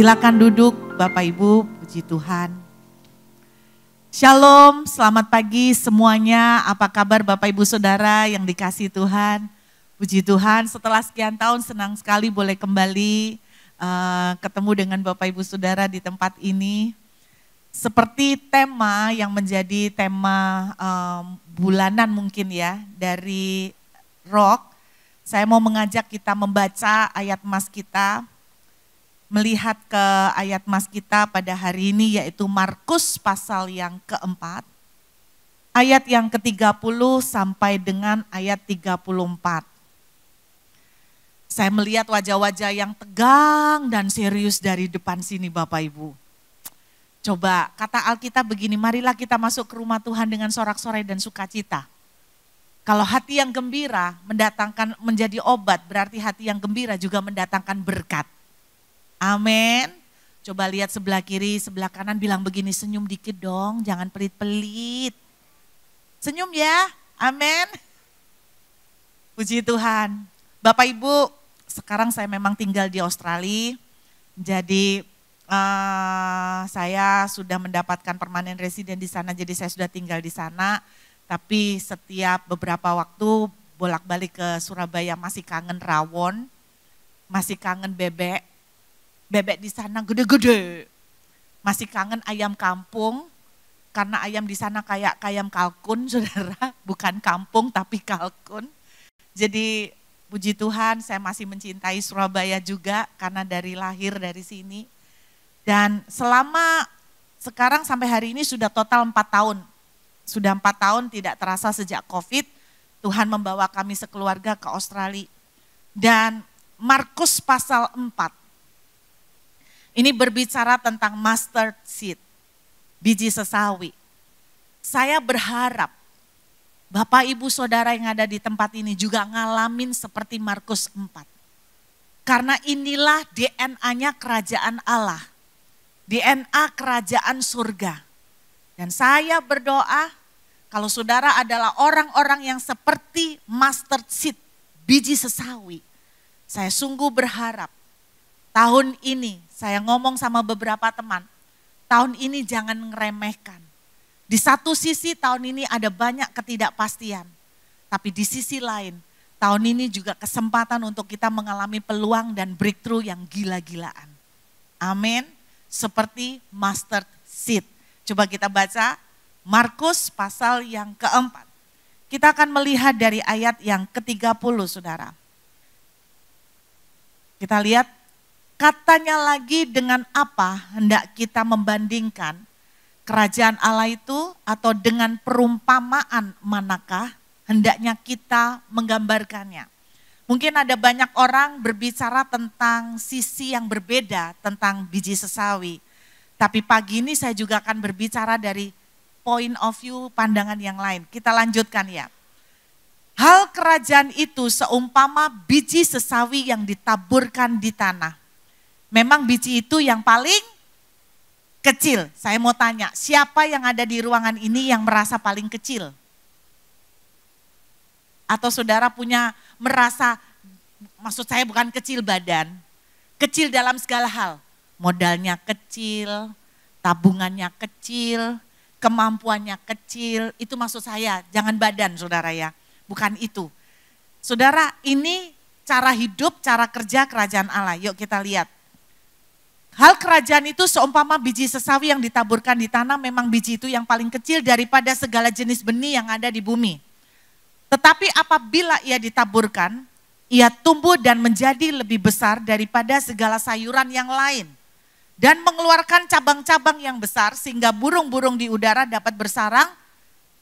Silakan duduk Bapak Ibu, puji Tuhan. Shalom, selamat pagi semuanya. Apa kabar Bapak Ibu Saudara yang dikasih Tuhan? Puji Tuhan, setelah sekian tahun senang sekali boleh kembali uh, ketemu dengan Bapak Ibu Saudara di tempat ini. Seperti tema yang menjadi tema um, bulanan mungkin ya dari rock, saya mau mengajak kita membaca ayat emas kita melihat ke ayat mas kita pada hari ini yaitu Markus pasal yang keempat. Ayat yang ke-30 sampai dengan ayat 34. Saya melihat wajah-wajah yang tegang dan serius dari depan sini Bapak Ibu. Coba kata Alkitab begini, marilah kita masuk ke rumah Tuhan dengan sorak-sorai dan sukacita. Kalau hati yang gembira mendatangkan menjadi obat, berarti hati yang gembira juga mendatangkan berkat. Amin. Coba lihat sebelah kiri, sebelah kanan bilang begini, senyum dikit dong, jangan pelit-pelit. Senyum ya, amin. Puji Tuhan. Bapak Ibu, sekarang saya memang tinggal di Australia, jadi uh, saya sudah mendapatkan permanen residen di sana, jadi saya sudah tinggal di sana. Tapi setiap beberapa waktu bolak-balik ke Surabaya masih kangen rawon, masih kangen bebek, bebek di sana gede-gede. Masih kangen ayam kampung, karena ayam di sana kayak ayam kalkun, saudara, bukan kampung tapi kalkun. Jadi puji Tuhan saya masih mencintai Surabaya juga karena dari lahir dari sini. Dan selama sekarang sampai hari ini sudah total 4 tahun. Sudah 4 tahun tidak terasa sejak Covid, Tuhan membawa kami sekeluarga ke Australia. Dan Markus pasal 4 ini berbicara tentang mustard seed, biji sesawi. Saya berharap Bapak Ibu Saudara yang ada di tempat ini juga ngalamin seperti Markus 4. Karena inilah DNA-nya kerajaan Allah. DNA kerajaan surga. Dan saya berdoa kalau saudara adalah orang-orang yang seperti mustard seed, biji sesawi. Saya sungguh berharap Tahun ini saya ngomong sama beberapa teman, tahun ini jangan ngeremehkan. Di satu sisi tahun ini ada banyak ketidakpastian, tapi di sisi lain tahun ini juga kesempatan untuk kita mengalami peluang dan breakthrough yang gila-gilaan. Amin. Seperti Master seed. Coba kita baca Markus pasal yang keempat. Kita akan melihat dari ayat yang ke-30 saudara. Kita lihat Katanya lagi dengan apa hendak kita membandingkan kerajaan Allah itu atau dengan perumpamaan manakah hendaknya kita menggambarkannya. Mungkin ada banyak orang berbicara tentang sisi yang berbeda tentang biji sesawi. Tapi pagi ini saya juga akan berbicara dari point of view pandangan yang lain. Kita lanjutkan ya. Hal kerajaan itu seumpama biji sesawi yang ditaburkan di tanah. Memang biji itu yang paling kecil. Saya mau tanya, siapa yang ada di ruangan ini yang merasa paling kecil? Atau saudara punya merasa, maksud saya bukan kecil badan, kecil dalam segala hal. Modalnya kecil, tabungannya kecil, kemampuannya kecil. Itu maksud saya, jangan badan saudara ya, bukan itu. Saudara, ini cara hidup, cara kerja kerajaan Allah. Yuk kita lihat. Hal kerajaan itu seumpama biji sesawi yang ditaburkan di tanah, memang biji itu yang paling kecil daripada segala jenis benih yang ada di bumi. Tetapi apabila ia ditaburkan, ia tumbuh dan menjadi lebih besar daripada segala sayuran yang lain. Dan mengeluarkan cabang-cabang yang besar sehingga burung-burung di udara dapat bersarang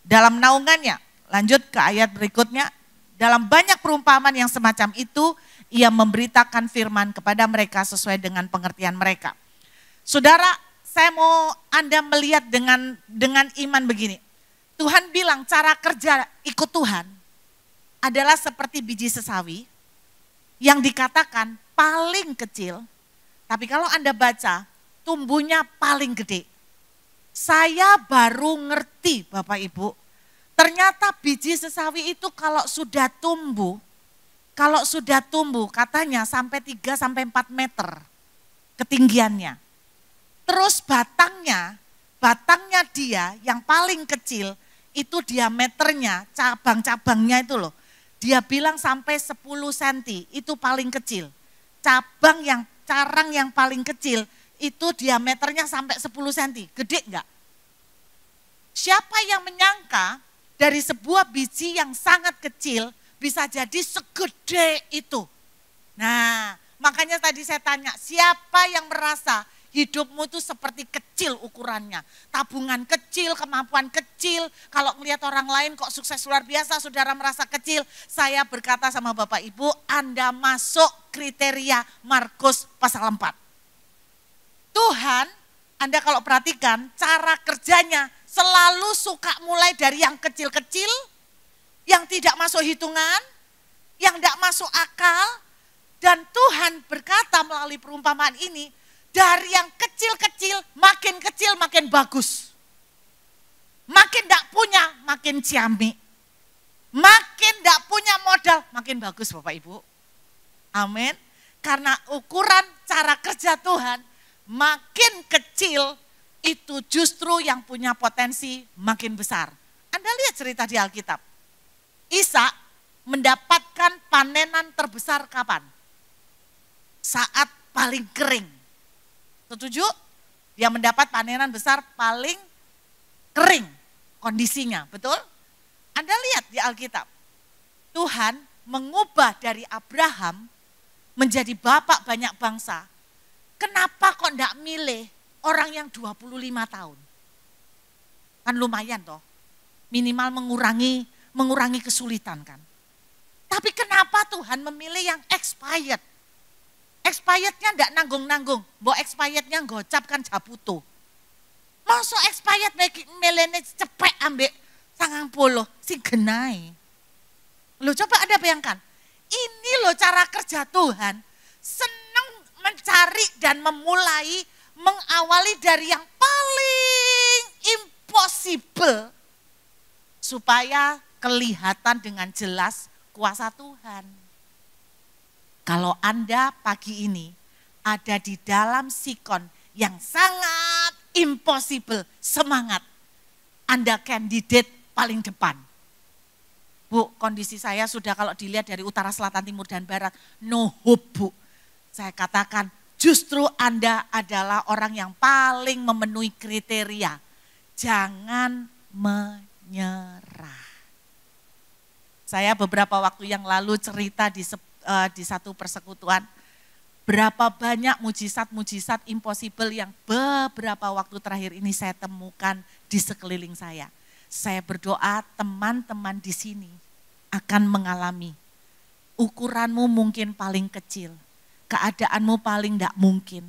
dalam naungannya. Lanjut ke ayat berikutnya. Dalam banyak perumpamaan yang semacam itu, ia memberitakan firman kepada mereka sesuai dengan pengertian mereka. Saudara, saya mau Anda melihat dengan dengan iman begini. Tuhan bilang cara kerja ikut Tuhan adalah seperti biji sesawi yang dikatakan paling kecil, tapi kalau Anda baca tumbuhnya paling gede. Saya baru ngerti Bapak Ibu, ternyata biji sesawi itu kalau sudah tumbuh kalau sudah tumbuh katanya sampai 3 sampai 4 meter ketinggiannya. Terus batangnya, batangnya dia yang paling kecil itu diameternya, cabang-cabangnya itu loh. Dia bilang sampai 10 cm itu paling kecil. Cabang yang carang yang paling kecil itu diameternya sampai 10 cm. Gede enggak? Siapa yang menyangka dari sebuah biji yang sangat kecil bisa jadi segede itu. Nah, makanya tadi saya tanya, siapa yang merasa hidupmu itu seperti kecil ukurannya. Tabungan kecil, kemampuan kecil. Kalau melihat orang lain kok sukses luar biasa, saudara merasa kecil. Saya berkata sama Bapak Ibu, Anda masuk kriteria Markus pasal 4. Tuhan, Anda kalau perhatikan cara kerjanya selalu suka mulai dari yang kecil-kecil yang tidak masuk hitungan, yang tidak masuk akal, dan Tuhan berkata melalui perumpamaan ini, dari yang kecil-kecil, makin kecil makin bagus. Makin tidak punya, makin ciamik. Makin tidak punya modal, makin bagus Bapak Ibu. Amin. Karena ukuran cara kerja Tuhan, makin kecil itu justru yang punya potensi makin besar. Anda lihat cerita di Alkitab. Isa mendapatkan panenan terbesar kapan? Saat paling kering. Setuju? Dia mendapat panenan besar paling kering kondisinya, betul? Anda lihat di Alkitab. Tuhan mengubah dari Abraham menjadi bapak banyak bangsa. Kenapa kok tidak milih orang yang 25 tahun? Kan lumayan toh. Minimal mengurangi mengurangi kesulitan kan. Tapi kenapa Tuhan memilih yang expired? Expirednya tidak nanggung-nanggung. Bo expirednya gocap kan japuto. Masuk expired melene cepet ambek sangang polo Si genai. Lo coba ada bayangkan. Ini lo cara kerja Tuhan. Senang mencari dan memulai. Mengawali dari yang paling impossible. Supaya kelihatan dengan jelas kuasa Tuhan. Kalau Anda pagi ini ada di dalam sikon yang sangat impossible, semangat. Anda kandidat paling depan. Bu, kondisi saya sudah kalau dilihat dari utara, selatan, timur, dan barat, no hope, Bu. Saya katakan, justru Anda adalah orang yang paling memenuhi kriteria. Jangan menyerah. Saya beberapa waktu yang lalu cerita di, eh, di satu persekutuan, berapa banyak mujizat-mujizat impossible yang beberapa waktu terakhir ini saya temukan di sekeliling saya. Saya berdoa teman-teman di sini akan mengalami ukuranmu mungkin paling kecil, keadaanmu paling tidak mungkin.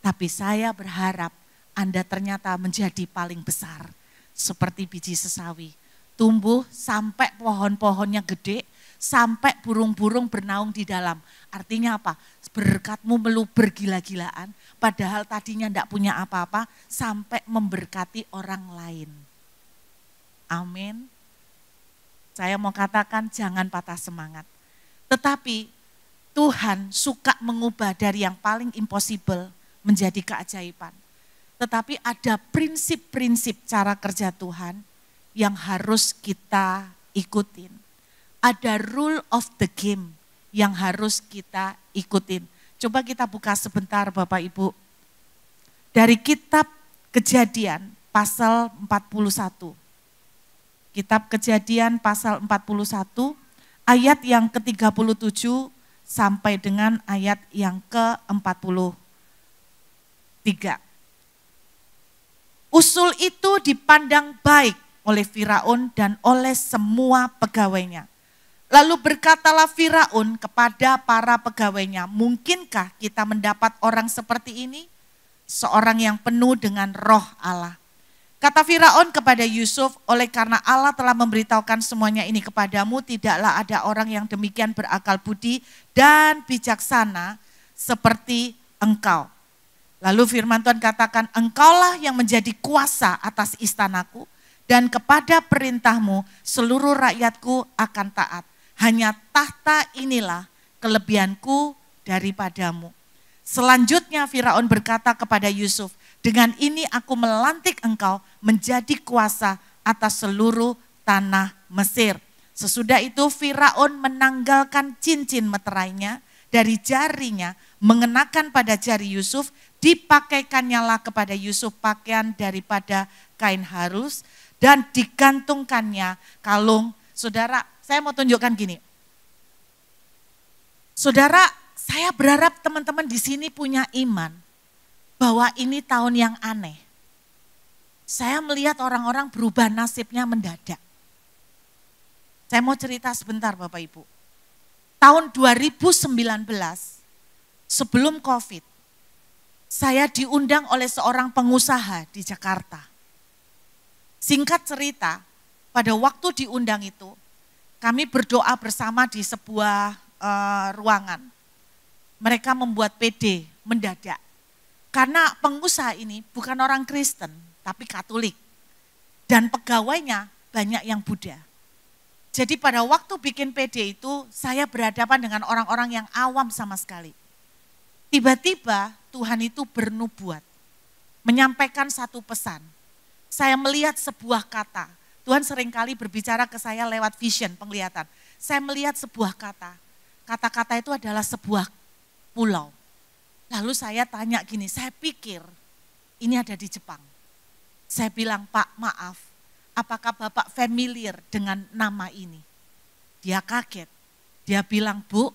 Tapi saya berharap Anda ternyata menjadi paling besar seperti biji sesawi tumbuh sampai pohon-pohonnya gede, sampai burung-burung bernaung di dalam. Artinya apa? Berkatmu meluber gila-gilaan, padahal tadinya tidak punya apa-apa, sampai memberkati orang lain. Amin. Saya mau katakan jangan patah semangat. Tetapi Tuhan suka mengubah dari yang paling impossible menjadi keajaiban. Tetapi ada prinsip-prinsip cara kerja Tuhan yang harus kita ikutin. Ada rule of the game yang harus kita ikutin. Coba kita buka sebentar Bapak Ibu. Dari kitab kejadian pasal 41. Kitab kejadian pasal 41 ayat yang ke-37 sampai dengan ayat yang ke-43. Usul itu dipandang baik oleh Firaun dan oleh semua pegawainya. Lalu berkatalah Firaun kepada para pegawainya, "Mungkinkah kita mendapat orang seperti ini, seorang yang penuh dengan roh Allah?" Kata Firaun kepada Yusuf, "Oleh karena Allah telah memberitahukan semuanya ini kepadamu, tidaklah ada orang yang demikian berakal budi dan bijaksana seperti engkau." Lalu firman Tuhan katakan, "Engkaulah yang menjadi kuasa atas istanaku dan kepada perintahmu seluruh rakyatku akan taat. Hanya tahta inilah kelebihanku daripadamu. Selanjutnya Firaun berkata kepada Yusuf, dengan ini aku melantik engkau menjadi kuasa atas seluruh tanah Mesir. Sesudah itu Firaun menanggalkan cincin meterainya dari jarinya, mengenakan pada jari Yusuf, dipakaikannya lah kepada Yusuf pakaian daripada kain harus, dan digantungkannya kalung saudara. Saya mau tunjukkan gini. Saudara, saya berharap teman-teman di sini punya iman bahwa ini tahun yang aneh. Saya melihat orang-orang berubah nasibnya mendadak. Saya mau cerita sebentar Bapak Ibu. Tahun 2019 sebelum Covid, saya diundang oleh seorang pengusaha di Jakarta Singkat cerita, pada waktu diundang itu, kami berdoa bersama di sebuah uh, ruangan. Mereka membuat PD mendadak. Karena pengusaha ini bukan orang Kristen, tapi Katolik. Dan pegawainya banyak yang Buddha. Jadi pada waktu bikin PD itu, saya berhadapan dengan orang-orang yang awam sama sekali. Tiba-tiba Tuhan itu bernubuat, menyampaikan satu pesan saya melihat sebuah kata. Tuhan seringkali berbicara ke saya lewat vision, penglihatan. Saya melihat sebuah kata. Kata-kata itu adalah sebuah pulau. Lalu saya tanya gini, saya pikir ini ada di Jepang. Saya bilang, Pak maaf, apakah Bapak familiar dengan nama ini? Dia kaget. Dia bilang, Bu,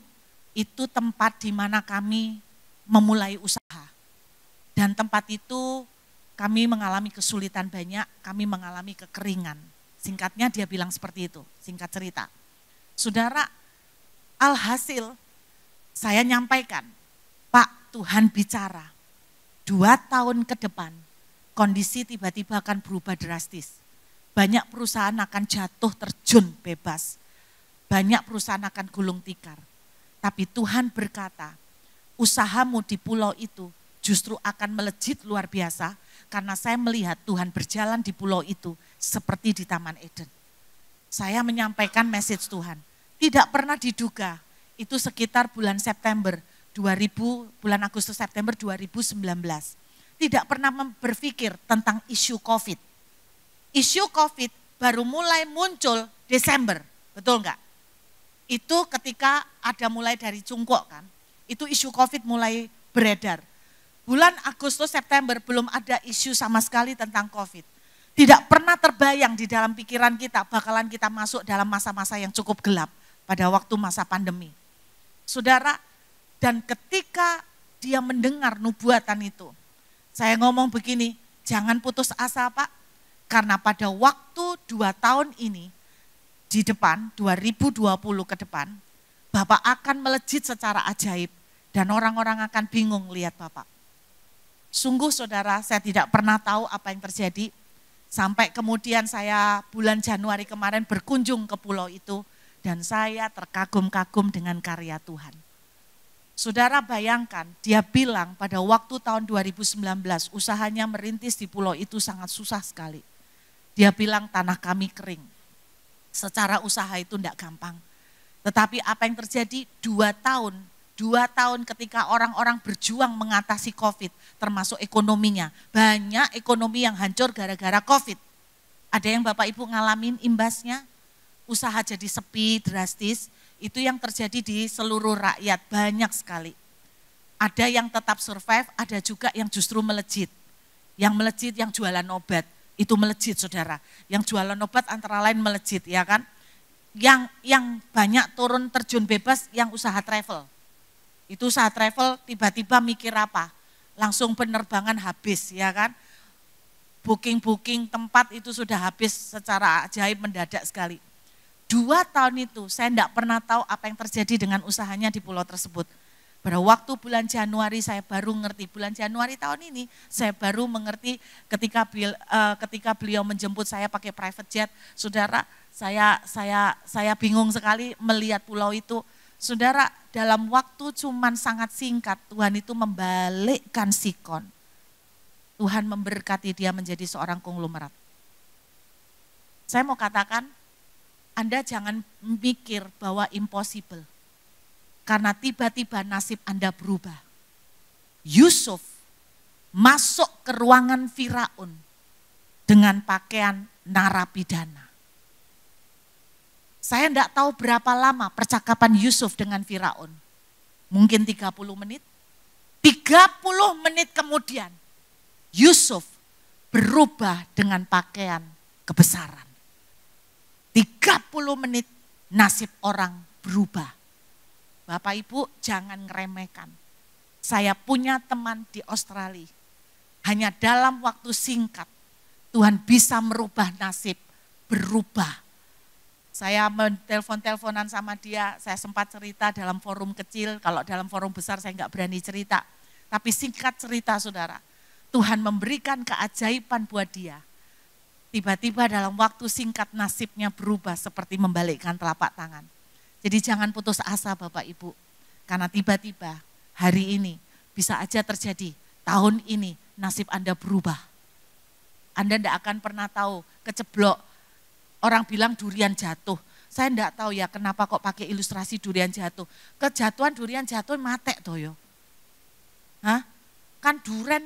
itu tempat di mana kami memulai usaha. Dan tempat itu kami mengalami kesulitan banyak, kami mengalami kekeringan. Singkatnya dia bilang seperti itu, singkat cerita. Saudara, alhasil saya nyampaikan, Pak Tuhan bicara, dua tahun ke depan kondisi tiba-tiba akan berubah drastis. Banyak perusahaan akan jatuh terjun bebas. Banyak perusahaan akan gulung tikar. Tapi Tuhan berkata, usahamu di pulau itu justru akan melejit luar biasa karena saya melihat Tuhan berjalan di pulau itu seperti di Taman Eden. Saya menyampaikan message Tuhan. Tidak pernah diduga, itu sekitar bulan September 2000, bulan Agustus September 2019. Tidak pernah berpikir tentang isu COVID. Isu COVID baru mulai muncul Desember, betul nggak? Itu ketika ada mulai dari Cungkok kan, itu isu COVID mulai beredar bulan Agustus, September belum ada isu sama sekali tentang COVID. Tidak pernah terbayang di dalam pikiran kita bakalan kita masuk dalam masa-masa yang cukup gelap pada waktu masa pandemi. Saudara, dan ketika dia mendengar nubuatan itu, saya ngomong begini, jangan putus asa Pak, karena pada waktu dua tahun ini, di depan, 2020 ke depan, Bapak akan melejit secara ajaib dan orang-orang akan bingung lihat Bapak. Sungguh saudara, saya tidak pernah tahu apa yang terjadi. Sampai kemudian saya bulan Januari kemarin berkunjung ke pulau itu. Dan saya terkagum-kagum dengan karya Tuhan. Saudara bayangkan, dia bilang pada waktu tahun 2019 usahanya merintis di pulau itu sangat susah sekali. Dia bilang tanah kami kering. Secara usaha itu tidak gampang. Tetapi apa yang terjadi dua tahun dua tahun ketika orang-orang berjuang mengatasi COVID, termasuk ekonominya. Banyak ekonomi yang hancur gara-gara COVID. Ada yang Bapak Ibu ngalamin imbasnya? Usaha jadi sepi, drastis. Itu yang terjadi di seluruh rakyat, banyak sekali. Ada yang tetap survive, ada juga yang justru melejit. Yang melejit, yang jualan obat. Itu melejit, saudara. Yang jualan obat antara lain melejit, ya kan? Yang yang banyak turun terjun bebas, yang usaha travel itu saat travel tiba-tiba mikir apa? Langsung penerbangan habis ya kan. Booking-booking tempat itu sudah habis secara ajaib mendadak sekali. Dua tahun itu saya tidak pernah tahu apa yang terjadi dengan usahanya di pulau tersebut. Pada waktu bulan Januari saya baru ngerti, bulan Januari tahun ini saya baru mengerti ketika beliau, eh, ketika beliau menjemput saya pakai private jet. Saudara, saya saya saya bingung sekali melihat pulau itu Saudara, dalam waktu cuman sangat singkat Tuhan itu membalikkan Sikon. Tuhan memberkati dia menjadi seorang konglomerat. Saya mau katakan, Anda jangan mikir bahwa impossible. Karena tiba-tiba nasib Anda berubah. Yusuf masuk ke ruangan Firaun dengan pakaian narapidana. Saya tidak tahu berapa lama percakapan Yusuf dengan Firaun. Mungkin 30 menit. 30 menit kemudian Yusuf berubah dengan pakaian kebesaran. 30 menit nasib orang berubah. Bapak Ibu jangan ngeremehkan. Saya punya teman di Australia. Hanya dalam waktu singkat Tuhan bisa merubah nasib, berubah saya menelpon-teleponan sama dia, saya sempat cerita dalam forum kecil, kalau dalam forum besar saya nggak berani cerita. Tapi singkat cerita saudara, Tuhan memberikan keajaiban buat dia. Tiba-tiba dalam waktu singkat nasibnya berubah seperti membalikkan telapak tangan. Jadi jangan putus asa Bapak Ibu, karena tiba-tiba hari ini bisa aja terjadi, tahun ini nasib Anda berubah. Anda tidak akan pernah tahu keceblok orang bilang durian jatuh. Saya enggak tahu ya kenapa kok pakai ilustrasi durian jatuh. Kejatuhan durian jatuh mate toh yo. Hah? Kan durian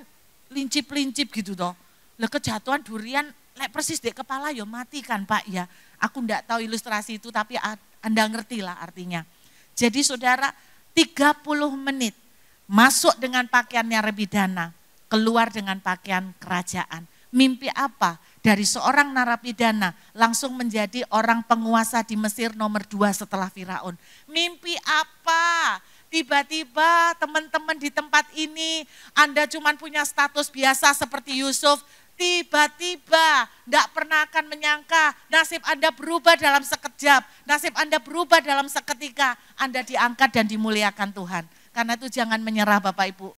lincip-lincip gitu toh. Lah kejatuhan durian lek persis di kepala yo mati kan Pak ya. Aku enggak tahu ilustrasi itu tapi Anda ngerti lah artinya. Jadi saudara 30 menit masuk dengan pakaian rebidana keluar dengan pakaian kerajaan. Mimpi apa? dari seorang narapidana langsung menjadi orang penguasa di Mesir nomor dua setelah Firaun. Mimpi apa? Tiba-tiba teman-teman di tempat ini Anda cuma punya status biasa seperti Yusuf, tiba-tiba tidak pernah akan menyangka nasib Anda berubah dalam sekejap, nasib Anda berubah dalam seketika, Anda diangkat dan dimuliakan Tuhan. Karena itu jangan menyerah Bapak Ibu.